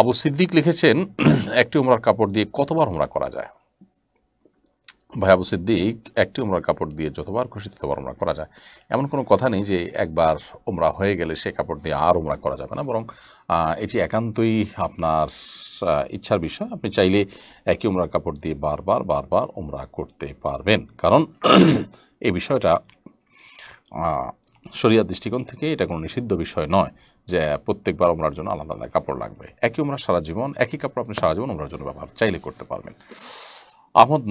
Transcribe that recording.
আবু সিদ্দিক লিখেছেন একটি উমরার কাপড় দিয়ে কতবার উমরা করা যায় ভাই আবু সিদ্দিক একটি উমরার কাপড় দিয়ে যতবার খুশি ততবার উমরা করা যায় এমন কোনো কথা নেই যে একবার উমরা হয়ে গেলে সে কাপড় দিয়ে আর উমরা করা যাবে না বরং এটি একান্তই আপনার ইচ্ছার বিষয় আপনি চাইলে একই উমরার কাপড় দিয়ে বারবার বারবার উমরা করতে পারবেন কারণ এই বিষয়টা শরিয়ার দৃষ্টিকোণ থেকে এটা কোনো নিষিদ্ধ বিষয় নয় যে প্রত্যেকবার ওমরার জন্য আলাদা আলাদা কাপড় লাগবে একই ওমরা সারা জীবন একই কাপড় আপনি সারা জীবন ওমরার জন্য ব্যবহার চাইলে করতে পারবেন আহমদ